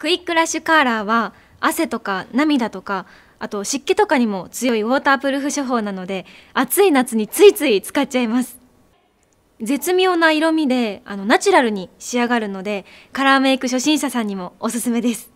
クイックラッシュカーラーは汗とか涙とかあと湿気とかにも強いウォータープルーフ処方なので暑い夏についつい使っちゃいます絶妙な色味であのナチュラルに仕上がるのでカラーメイク初心者さんにもおすすめです